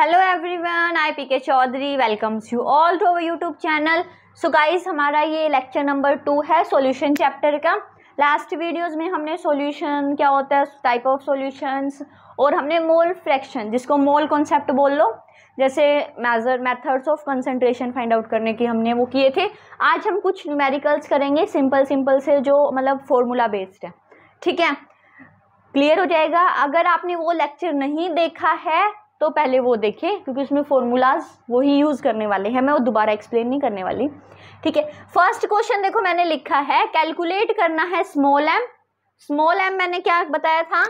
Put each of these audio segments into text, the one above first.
hello everyone I P K Chaudhary welcomes you all to our YouTube channel so guys हमारा ये lecture number two है solution chapter का last videos में हमने solution क्या होता है टाइप ऑफ सॉल्यूशंस और हमने मोल फ्रैक्शन जिसको मोल कॉन्सेप्ट बोल लो जैसे major methods of concentration find out करने की हमने वो किए थे आज हम कुछ न्यूमेरिकल्स करेंगे सिंपल सिंपल से जो मतलब फॉर्मूला बेस्ड है ठीक है क्लियर हो जाएगा अगर आपने वो लेक्चर नहीं देखा है तो पहले वो देखें क्योंकि उसमें फॉर्मूलाज वही यूज़ करने वाले हैं मैं वो दोबारा एक्सप्लेन नहीं करने वाली ठीक है फर्स्ट क्वेश्चन देखो मैंने लिखा है कैलकुलेट करना है स्मॉल एम स्मॉल एम मैंने क्या बताया था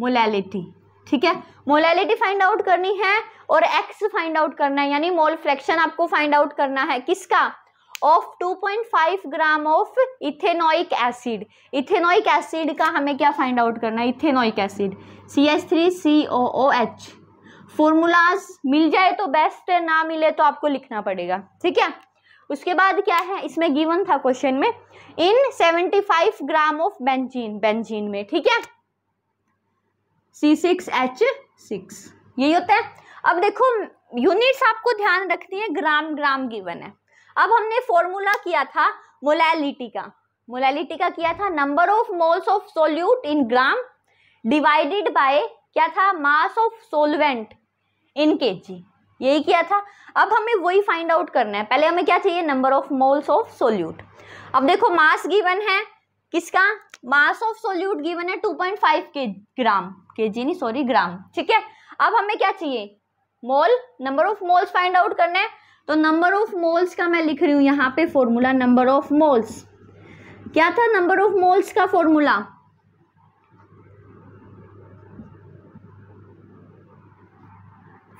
मोलैलिटी ठीक है मोलैलिटी फाइंड आउट करनी है और एक्स फाइंड आउट करना है यानी मोल फ्रैक्शन आपको फाइंड आउट करना है किसका of 2.5 gram of ethanoic acid ethanoic acid का हमें क्या फाइंड आउट करना है ethanoic acid C S three C O O H formulas मिल जाए तो बेस्ट है ना मिले तो आपको लिखना पड़ेगा ठीक है उसके बाद क्या है इसमें गिवन था क्वेश्चन में in 75 gram of benzene benzene में ठीक है सी सिक्स एच सिक्स यही होता है अब देखो यूनिट्स आपको ध्यान रखनी है ग्राम ग्राम गिवन है अब हमने फॉर्मूला किया था मोलैलिटी का मोलैलिटी का किया था number of moles of solute in gram divided by क्या था मास ऑफ सोलवेंट इन के यही किया था अब हमें वही फाइंड आउट करना है पहले हमें क्या चाहिए number of moles of solute अब देखो मास गिवन है किसका मास ऑफ सोल्यूट गिवन है 2.5 के ग्राम के जी नहीं सॉरी ग्राम ठीक है अब हमें क्या चाहिए mole number of moles find out करना है तो नंबर ऑफ मोल्स का मैं लिख रही हूँ यहाँ पे फॉर्मूला नंबर ऑफ मोल्स क्या था नंबर ऑफ मोल्स का फॉर्मूला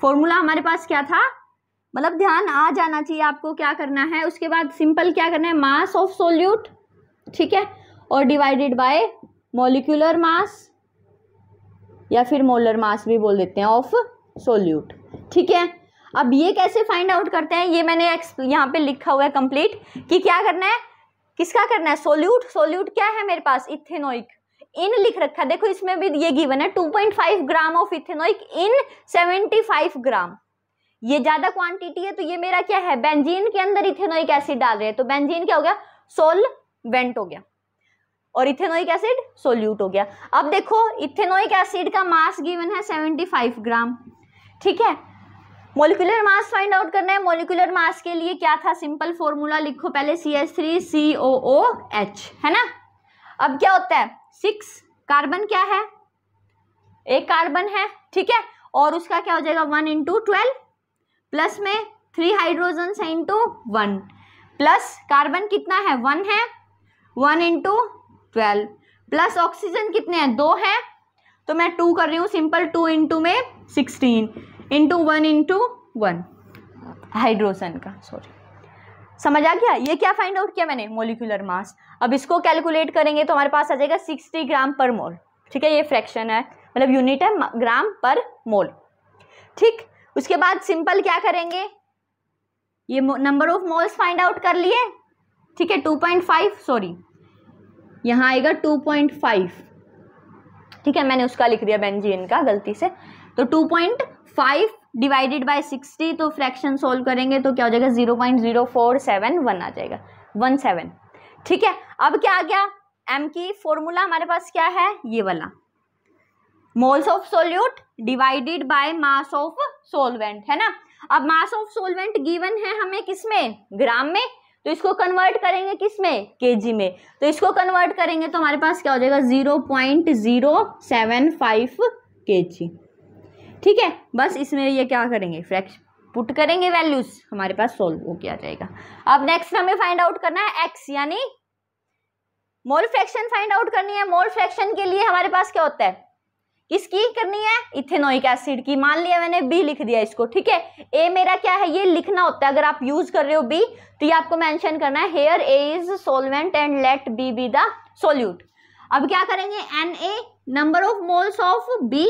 फॉर्मूला हमारे पास क्या था मतलब ध्यान आ जाना चाहिए आपको क्या करना है उसके बाद सिंपल क्या करना है मास ऑफ सोल्यूट ठीक है और डिवाइडेड बाय मोलिकुलर मास या फिर मोलर मास भी बोल देते हैं ऑफ सोल्यूट ठीक है अब ये कैसे फाइंड आउट करते हैं ये मैंने यहाँ पे लिखा हुआ है कंप्लीट कि क्या करना है किसका करना है सोल्यूट सोल्यूट क्या है मेरे पास इथेनोइक इन लिख रखा है देखो इसमें भी ये गिवन है 2.5 ग्राम ऑफ इथेनोइक इन 75 ग्राम ये ज्यादा क्वांटिटी है तो ये मेरा क्या है बेंजीन के अंदर इथेनोइक एसिड डाल रहे हैं तो बेंजीन क्या हो गया सोल बेंट हो गया और इथेनोइक एसिड सोल्यूट हो गया अब देखो इथेनोइक एसिड का मास गिवन है 75 ग्राम ठीक है मोलिकुलर मास फाइंड आउट करना है मोलिकुलर मास के लिए क्या था सिंपल फॉर्मूला लिखो पहले C S three C O O H है ना अब क्या होता है सिक्स कार्बन क्या है एक कार्बन है ठीक है और उसका क्या हो जाएगा वन इंटू ट्वेल्व प्लस में थ्री हाइड्रोजन है इंटू वन प्लस कार्बन कितना है वन है one into twelve plus oxygen कितने हैं दो हैं तो मैं टू कर रही हूँ सिंपल टू इंटू में sixteen into one into one hydrogen का सॉरी समझ आ गया ये क्या फाइंड आउट किया मैंने मोलिकुलर मास अब इसको कैलकुलेट करेंगे तो हमारे पास आ जाएगा सिक्सटी ग्राम पर मोल ठीक है ये फ्रैक्शन है मतलब यूनिट है ग्राम पर मोल ठीक उसके बाद सिंपल क्या करेंगे ये number of moles find out कर लिए ठीक है टू पॉइंट फाइव सॉरी यहाँ आएगा टू पॉइंट फाइव ठीक है मैंने उसका लिख दिया बेंजीन का गलती से तो two point five divided by sixty तो फ्रैक्शन सोल्व करेंगे तो क्या हो जाएगा zero point zero four seven one आ जाएगा वन सेवन ठीक है अब क्या आ गया एम की फॉर्मूला हमारे पास क्या है ये वाला moles of solute divided by mass of solvent है ना अब मास ऑफ सोलवेंट गिवन है हमें किसमें ग्राम में तो इसको कन्वर्ट करेंगे किसमें जी में तो इसको कन्वर्ट करेंगे तो हमारे पास क्या हो जाएगा zero point zero seven five K G ठीक है बस इसमें ये क्या करेंगे फ्रैक्श पुट करेंगे वैल्यूज हमारे पास सॉल्व हो गया जाएगा अब नेक्स्ट हमें फाइंड आउट करना है एक्स यानी मोल फ्रैक्शन फाइंड आउट करनी है मोल फ्रैक्शन के लिए हमारे पास क्या होता है किसकी करनी है इथेनोइक एसिड की मान लिया मैंने बी लिख दिया इसको ठीक है ए मेरा क्या है ये लिखना होता है अगर आप यूज कर रहे हो बी तो ये आपको मेंशन करना है here A is solvent and let B B the solute अब क्या करेंगे N A number of moles of B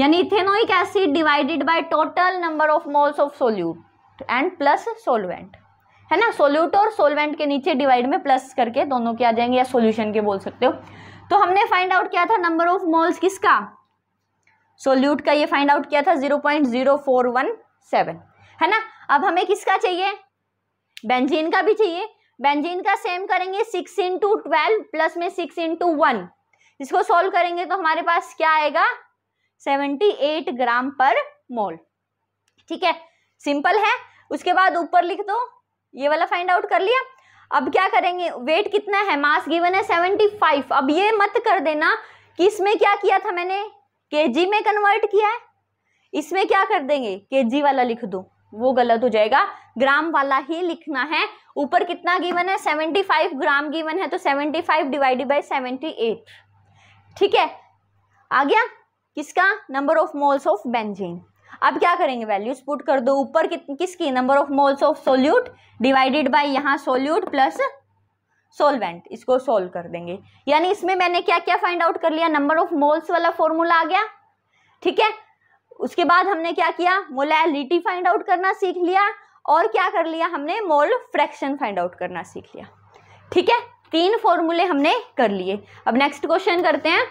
यानी ethanoic acid divided by total number of moles of solute and plus solvent है ना solute और solvent के नीचे divide में प्लस करके दोनों के आ जाएंगे या सोल्यूशन के बोल सकते हो तो हमने फाइंड आउट किया था नंबर ऑफ मोल्स किसका सोल्यूट का ये फाइंड आउट किया था zero point zero four one seven है ना अब हमें किसका चाहिए बेंजीन का भी चाहिए बेंजीन का सेम करेंगे सिक्स इंटू ट्वेल्व प्लस में सिक्स इंटू वन इसको सोल्व करेंगे तो हमारे पास क्या आएगा 78 ग्राम पर मोल ठीक है सिंपल है उसके बाद ऊपर लिख दो ये वाला फाइंड आउट कर लिया अब क्या करेंगे वेट कितना है मास गिवन है 75 अब ये मत कर देना कि इसमें क्या किया था मैंने जी में कन्वर्ट किया है इसमें क्या कर देंगे जी वाला लिख दो वो गलत हो जाएगा ग्राम वाला ही लिखना है ऊपर कितना गिवन है 75 ग्राम गिवन है तो 75 डिवाइडेड बाय 78 ठीक है आ गया किसका number of moles of benzene अब क्या करेंगे वैल्यूज पुट कर दो ऊपर किसकी number of moles of solute divided by यहाँ सोल्यूट प्लस सोलवेंट इसको सोल्व कर देंगे यानी इसमें मैंने क्या क्या फाइंड आउट कर लिया नंबर ऑफ मोल्स वाला फॉर्मूला आ गया ठीक है उसके बाद हमने क्या किया मोलैलिटी फाइंड आउट करना सीख लिया और क्या कर लिया हमने मोल फ्रैक्शन फाइंड आउट करना सीख लिया ठीक है तीन फॉर्मूले हमने कर लिए अब नेक्स्ट क्वेश्चन करते हैं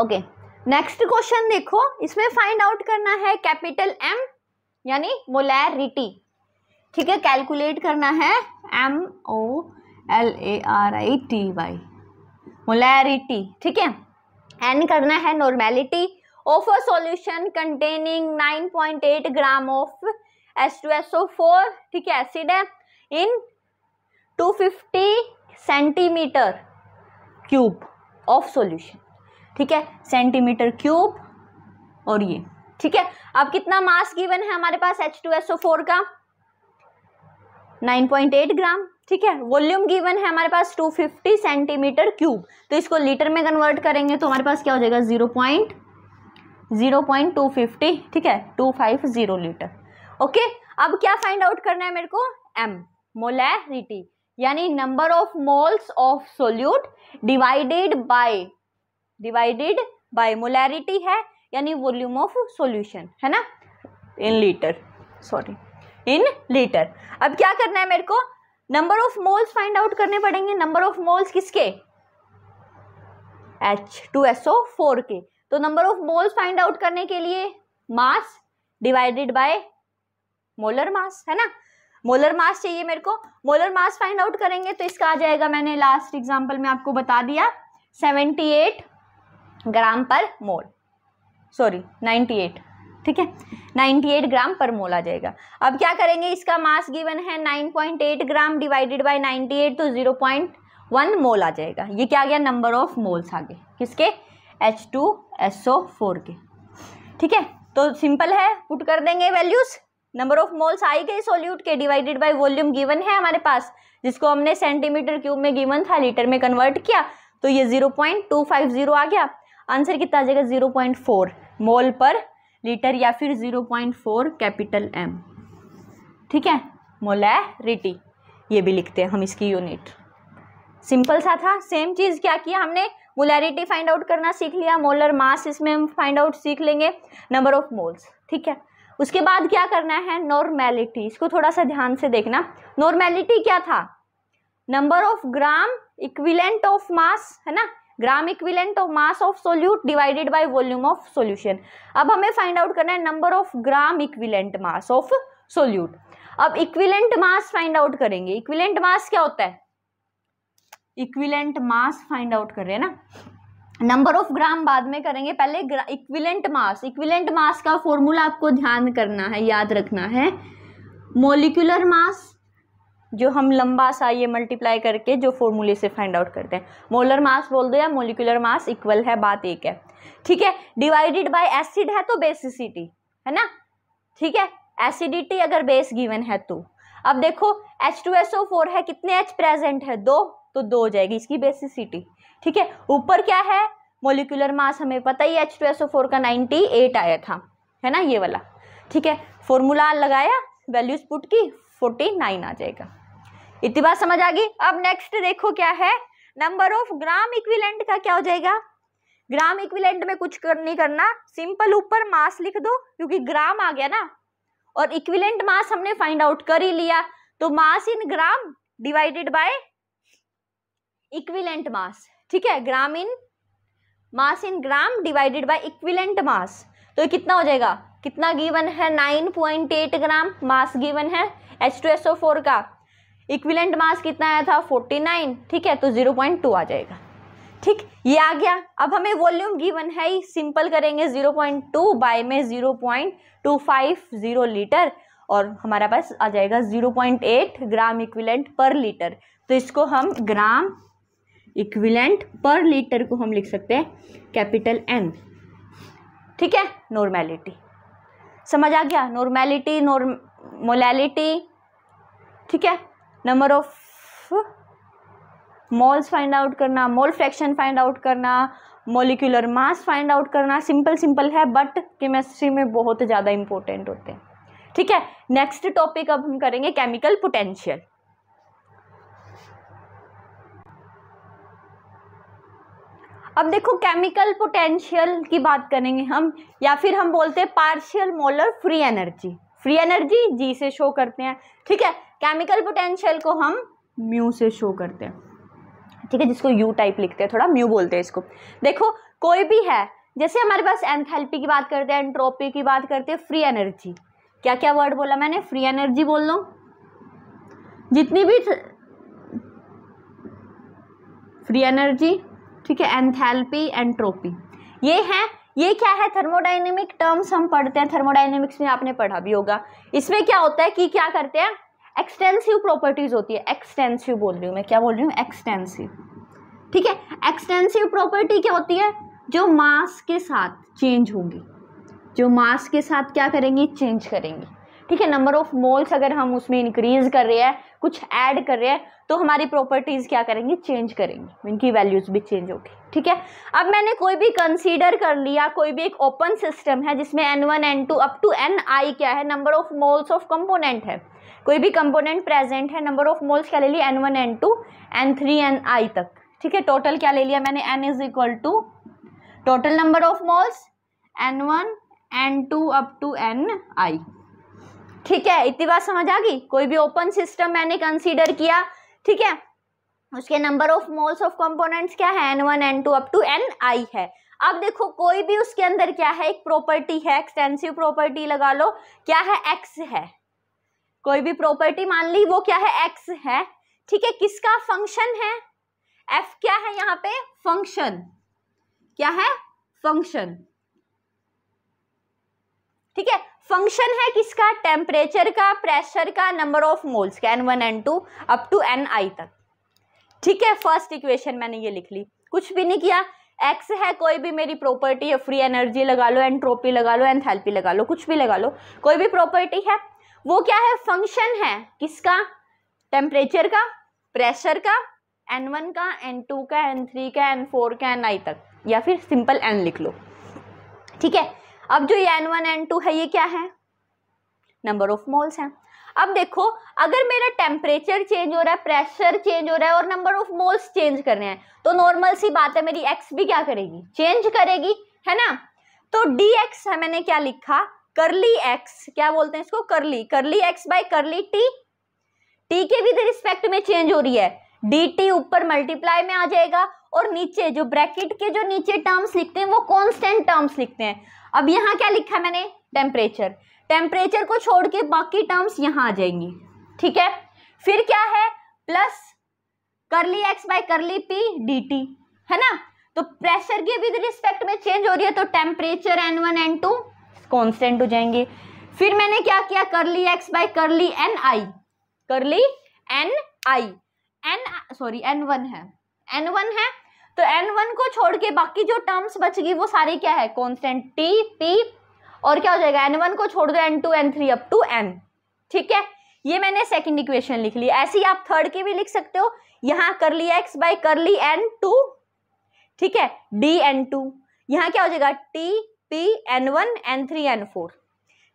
ओके नेक्स्ट क्वेश्चन देखो इसमें फाइंड आउट करना है कैपिटल एम यानी मोलैरिटी ठीक है कैलकुलेट करना है M O L A R I T Y molarity ठीक है एन करना है normality of a solution containing 9.8 gram of S two four ठीक है एसिड है in 250 centimetre cube of solution ठीक है सेंटीमीटर क्यूब और ये ठीक है अब कितना मास गिवन है हमारे पास H two S O four का 9.8 ग्राम ठीक है वॉल्यूम गिवन है हमारे पास 250 सेंटीमीटर क्यूब तो इसको लीटर में कन्वर्ट करेंगे तो हमारे पास क्या हो जाएगा टू 0.250 ठीक है 250 लीटर ओके अब क्या फाइंड आउट करना है मेरे को एम मोलैरिटी यानी number of moles of solute divided by divided by molarity है यानी वॉल्यूम ऑफ सॉल्यूशन है ना in litre sorry in litre अब क्या करना है मेरे को number of moles find out करने पड़ेंगे नंबर ऑफ मोल्स किसके H two S O four के तो number of moles find out करने के लिए mass divided by molar mass है ना मोलर मास चाहिए मेरे को मोलर मास फाइंड आउट करेंगे तो इसका आ जाएगा मैंने लास्ट एग्जांपल में आपको बता दिया सेवेंटी एट ग्राम पर मोल सॉरी 98 ठीक है 98 ग्राम पर मोल आ जाएगा अब क्या करेंगे इसका मास गिवन है 9.8 ग्राम डिवाइडेड बाय 98 तो 0.1 मोल आ जाएगा ये क्या आ गया number of moles two S किसके H2SO4 के ठीक है तो सिंपल है पुट कर देंगे वैल्यूज नंबर ऑफ मोल्स आई गई सोल्यूट के डिवाइडेड बाई वॉल्यूम गिवन है हमारे पास जिसको हमने सेंटीमीटर क्यूब में गिवन था लीटर में कन्वर्ट किया तो ये 0.250 आ गया आंसर कितना आ जाएगा जीरो पॉइंट फोर मोल पर लीटर या फिर zero point four capital M ठीक है मोलैरिटी ये भी लिखते हैं हम इसकी यूनिट सिंपल सा था सेम चीज़ क्या किया हमने मोलैरिटी फाइंड आउट करना सीख लिया मोलर मास इसमें हम फाइंड आउट सीख लेंगे नंबर ऑफ मोल्स ठीक है उसके बाद क्या करना है नॉर्मैलिटी इसको थोड़ा सा ध्यान से देखना नॉर्मैलिटी क्या था number of gram equivalent of mass है ना ग्राम इक्विलेंट तो mass of solute divided by volume of solution अब हमें फाइंड आउट करना है number of gram equivalent mass of solute अब इक्विलेंट मास फाइंड आउट करेंगे इक्विलेंट मास क्या होता है इक्विलेंट मास फाइंड आउट कर रहे हैं ना नंबर ऑफ ग्राम बाद में करेंगे पहले इक्विलेंट मास इक्विलेंट मास का फॉर्मूला आपको ध्यान करना है याद रखना है मोलिकुलर मास जो हम लंबा सा ये मल्टीप्लाई करके जो फॉर्मूले से फाइंड आउट करते हैं मोलर मास बोल दो या मोलिकुलर मास इक्वल है बात एक है ठीक है डिवाइडेड बाय एसिड है तो बेसिसिटी है ना ठीक है एसिडिटी अगर बेस गिवन है तो अब देखो H two S O four है कितने एच प्रेजेंट है दो तो दो हो जाएगी इसकी बेसिसिटी ठीक है ऊपर क्या है मोलिकुलर मास हमें पता ही H two S O four का एट आया था है ना ये वाला ठीक है फॉर्मूला लगाया वैल्यूज पुट की फोर्टी नाइन आ जाएगा इतनी बात समझ आ गई अब नेक्स्ट देखो क्या है नंबर ऑफ ग्राम इक्विलेंट का क्या हो जाएगा ग्राम इक्विलेंट में कुछ कर, नहीं करना सिंपल ऊपर मास लिख दो क्योंकि ग्राम आ गया ना और इक्विलेंट मास हमने फाइंड आउट कर ही लिया तो mass in gram divided by equivalent mass ठीक है gram in mass in gram divided by equivalent mass तो कितना हो जाएगा कितना गिवन है 9.8 ग्राम मास गिवन है H2SO4 का इक्विलेंट मास कितना आया था 49 ठीक है तो 0.2 आ जाएगा ठीक ये आ गया अब हमें वॉल्यूम गिवन है ही सिंपल करेंगे 0.2 पॉइंट टू बाय में जीरो लीटर और हमारा पास आ जाएगा 0.8 ग्राम इक्विलेंट पर लीटर तो इसको हम ग्राम इक्विलेंट पर लीटर को हम लिख सकते हैं कैपिटल एन ठीक है नॉर्मेलिटी समझ आ गया नॉर्मेलिटी मोलैलिटी ठीक है number of moles find out करना मॉल फ्रैक्शन फाइंड आउट करना मोलिकुलर मास फाइंड आउट करना सिंपल सिंपल है बट केमिस्ट्री में बहुत ज़्यादा इंपॉर्टेंट होते हैं ठीक है नेक्स्ट टॉपिक अब हम करेंगे केमिकल पोटेंशियल अब देखो केमिकल पोटेंशियल की बात करेंगे हम या फिर हम बोलते हैं partial molar free energy free energy G से शो करते हैं ठीक है केमिकल पोटेंशियल को हम म्यू से शो करते हैं ठीक है जिसको यू टाइप लिखते हैं थोड़ा म्यू बोलते हैं इसको देखो कोई भी है जैसे हमारे पास एंथैल्पी की बात करते हैं एंट्रोपी की बात करते हैं फ्री एनर्जी क्या क्या वर्ड बोला मैंने फ्री एनर्जी बोल लो जितनी भी फ्री एनर्जी ठीक है एंथैल्पी एंट्रोपी ये है ये क्या है थर्मोडाइनेमिक टर्म्स हम पढ़ते हैं थर्मोडाइनेमिक्स में आपने पढ़ा भी होगा इसमें क्या होता है कि क्या करते हैं एक्सटेंसिव प्रॉपर्टीज़ होती है एक्सटेंसिव बोल रही हूँ मैं क्या बोल रही हूँ एक्सटेंसिव ठीक है एक्सटेंसिव प्रॉपर्टी क्या होती है जो मास के साथ चेंज होगी जो मास के साथ क्या करेंगी चेंज करेंगी ठीक है नंबर ऑफ मोल्स अगर हम उसमें इंक्रीज कर रहे हैं कुछ ऐड कर रहे हैं तो हमारी प्रॉपर्टीज़ क्या करेंगी चेंज करेंगी इनकी वैल्यूज़ भी चेंज होगी ठीक है अब मैंने कोई भी कंसीडर कर लिया कोई भी एक ओपन सिस्टम है जिसमें N one N two up to N I क्या है number of moles of component है कोई भी कंपोनेंट प्रेजेंट है नंबर ऑफ मोल्स क्या ले लिया N one N two N three N I तक ठीक है टोटल क्या ले लिया मैंने N is equal to total number of moles N one N two up to N I ठीक है इतनी बात समझ आ गई कोई भी ओपन सिस्टम मैंने कंसिडर किया ठीक है उसके number of moles of components क्या है N one N two up to N I है अब देखो कोई भी उसके अंदर क्या है एक प्रॉपर्टी है एक्सटेंसिव प्रॉपर्टी लगा लो क्या है एक्स है कोई भी प्रॉपर्टी मान ली वो क्या है एक्स है ठीक है किसका फंक्शन है एफ क्या है यहाँ पे फंक्शन क्या है फंक्शन ठीक है फंक्शन है किसका टेम्परेचर का प्रेशर का नंबर ऑफ मोल्स का N one N two up to N I तक ठीक है फर्स्ट इक्वेशन मैंने ये लिख ली कुछ भी नहीं किया एक्स है कोई भी मेरी प्रॉपर्टी है फ्री एनर्जी लगा लो एंट्रोपी लगा लो एंथैल्पी लगा लो कुछ भी लगा लो कोई भी प्रॉपर्टी है वो क्या है फंक्शन है किसका टेम्परेचर का प्रेशर का एन वन का एन टू का एन थ्री का एन फोर का एन आई तक या फिर सिंपल एन लिख लो ठीक है अब जो ये एन वन एन टू है ये क्या है नंबर ऑफ मोल्स हैं अब देखो अगर मेरा टेम्परेचर चेंज हो रहा है प्रेशर चेंज हो रहा है और नंबर ऑफ मोल्स चेंज कर रहे हैं तो नॉर्मल सी बात है मेरी एक्स भी क्या करेगी चेंज करेगी है ना तो डी एक्स है मैंने क्या लिखा करली एक्स क्या बोलते हैं इसको curly curly X by curly T T के भी रिस्पेक्ट में चेंज हो रही है डी टी ऊपर मल्टीप्लाई में आ जाएगा और नीचे जो ब्रैकेट के जो नीचे टर्म्स लिखते हैं वो कॉन्स्टेंट टर्म्स लिखते हैं अब यहाँ क्या लिखा है मैंने टेम्परेचर टेम्परेचर को छोड़ के बाकी टर्म्स यहाँ आ जाएंगी ठीक है फिर क्या है plus curly X by curly P D T है ना तो प्रेशर के विद रिस्पेक्ट में चेंज हो रही है तो temperature N one N two constant हो जाएंगे फिर मैंने क्या किया curly X by curly N I curly N I N sorry N one है एन वन है तो एन वन को छोड़ के बाकी जो टर्म्स बच गई वो सारे क्या है कॉन्स्टेंट टी पी और क्या हो जाएगा एन वन को छोड़ दो N two N three up to N ठीक है ये मैंने सेकंड इक्वेशन लिख ली ऐसे ही आप थर्ड की भी लिख सकते हो यहां कर ली एक्स बाय कर ली एन टू ठीक है डी एन टू यहां क्या हो जाएगा T P N one N three N four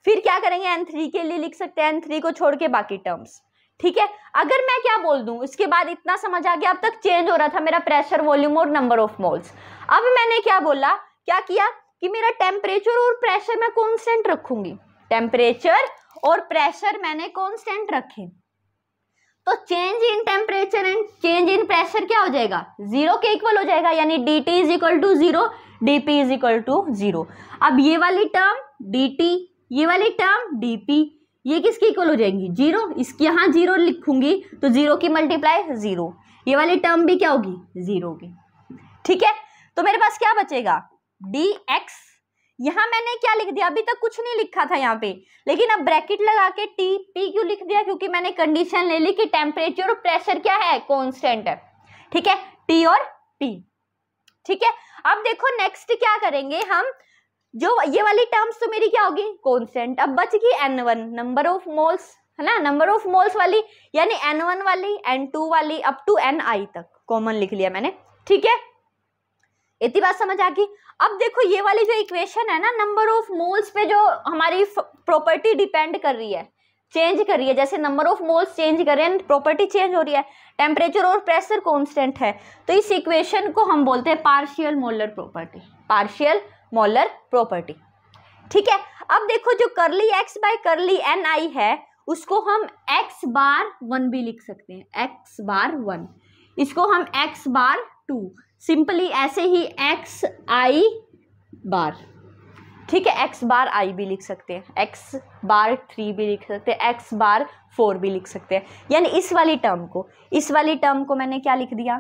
फिर क्या करेंगे एन थ्री के लिए लिख सकते हैं एन थ्री को छोड़ के बाकी टर्म्स ठीक है अगर मैं क्या बोल दूं इसके बाद इतना समझ आ गया अब तक चेंज हो रहा था मेरा प्रेशर वॉल्यूम और नंबर ऑफ मोल्स अब मैंने क्या बोला क्या किया कि मेरा टेम्परेचर और प्रेशर मैं कॉन्स्टेंट रखूंगी टेम्परेचर और प्रेशर मैंने कॉन्स्टेंट रखे तो change in temperature and change in pressure क्या हो जाएगा जीरो के इक्वल हो जाएगा यानी D T is equal to zero D P is equal to zero अब ये वाली टर्म डी टी ये वाली टर्म डी पी ये किसकी इक्वल हो जाएंगी जीरो इसकी यहाँ जीरो लिखूंगी तो जीरो की मल्टीप्लाई जीरो ये वाली टर्म भी क्या होगी जीरो होगी ठीक है तो मेरे पास क्या बचेगा डी एक्स यहाँ मैंने क्या लिख दिया अभी तक कुछ नहीं लिखा था यहाँ पे लेकिन अब ब्रैकेट लगा के टी पी क्यू लिख दिया क्योंकि मैंने कंडीशन ले ली कि टेम्परेचर और प्रेशर क्या है कॉन्स्टेंट है ठीक है टी और पी ठीक है अब देखो नेक्स्ट क्या करेंगे हम जो ये वाली टर्म्स तो मेरी क्या होगी कॉन्स्टेंट अब बच गई N one number of moles है ना नंबर ऑफ मोल्स वाली यानी एन वन वाली एन टू वाली अप टू एन आई तक कॉमन लिख लिया मैंने ठीक है इतनी बात समझ आ गई अब देखो ये वाली जो इक्वेशन है ना नंबर ऑफ मोल्स पे जो हमारी प्रॉपर्टी डिपेंड कर रही है चेंज कर रही है जैसे नंबर ऑफ मोल्स चेंज कर रहे हैं प्रॉपर्टी चेंज हो रही है टेम्परेचर और प्रेशर कॉन्स्टेंट है तो इस इक्वेशन को हम बोलते हैं partial molar property partial molar property ठीक है अब देखो जो curly X by curly N I है उसको हम एक्स बार वन भी लिख सकते हैं एक्स बार वन इसको हम एक्स बार टू सिंपली ऐसे ही एक्स आई बार ठीक है एक्स बार आई भी लिख सकते हैं एक्स बार थ्री भी लिख सकते हैं एक्स बार फोर भी लिख सकते हैं यानी इस वाली टर्म को इस वाली टर्म को मैंने क्या लिख दिया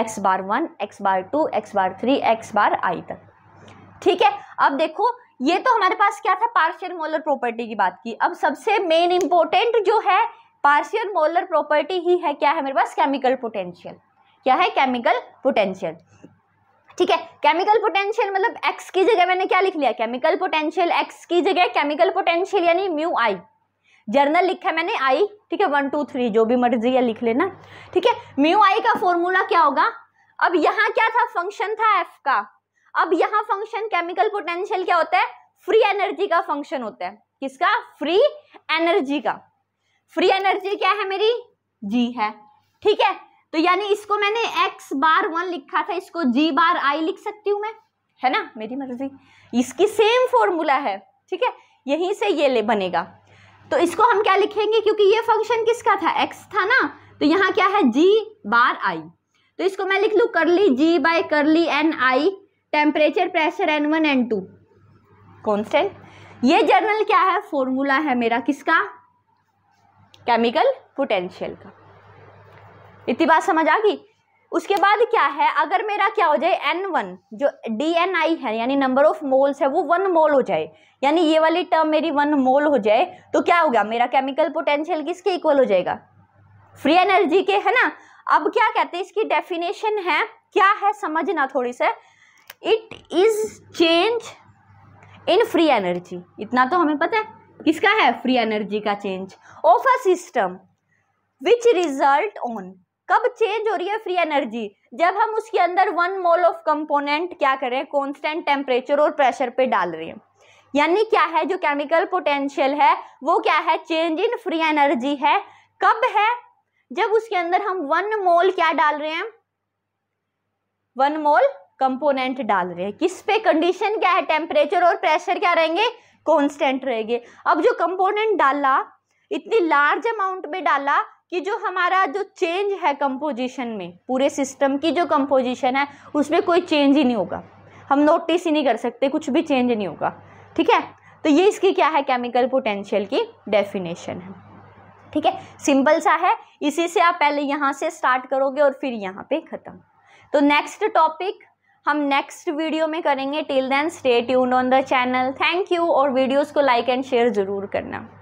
X bar one X bar two X bar three X bar I तक ठीक है अब देखो ये तो हमारे पास क्या था पार्शियल मोलर प्रॉपर्टी की बात की अब सबसे मेन इंपॉर्टेंट जो है पार्शियल मोलर प्रॉपर्टी ही है क्या है मेरे पास केमिकल पोटेंशियल क्या है केमिकल पोटेंशियल ठीक है केमिकल पोटेंशियल मतलब एक्स की जगह मैंने क्या लिख लिया केमिकल पोटेंशियल एक्स की जगह केमिकल पोटेंशियल यानी म्यू आई जर्नल लिखा है मैंने आई ठीक है वन टू थ्री जो भी मर्जी है लिख लेना ठीक है म्यू आई का फॉर्मूला क्या होगा अब यहाँ क्या था फंक्शन था एफ का अब यहाँ फंक्शन केमिकल पोटेंशियल क्या होता है फ्री एनर्जी का फंक्शन होता है किसका फ्री एनर्जी का फ्री एनर्जी क्या है मेरी जी है ठीक है तो यानी इसको मैंने x बार वन लिखा था इसको g बार i लिख सकती हूँ मैं है ना मेरी मर्जी इसकी सेम फॉर्मूला है ठीक है यहीं से ये ले बनेगा तो इसको हम क्या लिखेंगे क्योंकि ये फंक्शन किसका था x था ना तो यहाँ क्या है g बार i तो इसको मैं लिख ली करली बाई कर curly N I temperature pressure N one N two constant ये जर्नल क्या है फॉर्मूला है मेरा किसका केमिकल पोटेंशियल का इतनी बात समझ आ गई उसके बाद क्या है अगर मेरा क्या हो जाए एन वन जो डी एन आई है यानी नंबर ऑफ मोल्स है वो वन मोल हो जाए यानी ये वाली टर्म मेरी वन मोल हो जाए तो क्या होगा मेरा केमिकल पोटेंशियल किसके इक्वल हो जाएगा फ्री एनर्जी के है ना अब क्या कहते हैं इसकी डेफिनेशन है क्या है समझना थोड़ी से it is change in free energy इतना तो हमें पता है किसका है फ्री एनर्जी का change of a system which result on कब चेंज हो रही है फ्री एनर्जी जब हम उसके अंदर वन मोल ऑफ कंपोनेंट क्या कर रहे हैं कॉन्स्टेंट टेम्परेचर और प्रेशर पे डाल रहे हैं यानी क्या है जो केमिकल पोटेंशियल है वो क्या है चेंज इन फ्री एनर्जी है कब है जब उसके अंदर हम वन मोल क्या डाल रहे हैं वन मोल कंपोनेंट डाल रहे हैं किस पे कंडीशन क्या है टेम्परेचर और प्रेशर क्या रहेंगे कॉन्स्टेंट रहेंगे अब जो कंपोनेंट डाला इतनी लार्ज अमाउंट में डाला कि जो हमारा जो चेंज है कंपोजिशन में पूरे सिस्टम की जो कंपोजिशन है उसमें कोई चेंज ही नहीं होगा हम नोटिस ही नहीं कर सकते कुछ भी चेंज नहीं होगा ठीक है तो ये इसकी क्या है केमिकल पोटेंशियल की डेफिनेशन है ठीक है सिंपल सा है इसी से आप पहले यहाँ से स्टार्ट करोगे और फिर यहाँ पे ख़त्म तो नेक्स्ट टॉपिक हम नेक्स्ट वीडियो में करेंगे till then stay tuned on the channel thank you और वीडियोस को लाइक एंड शेयर ज़रूर करना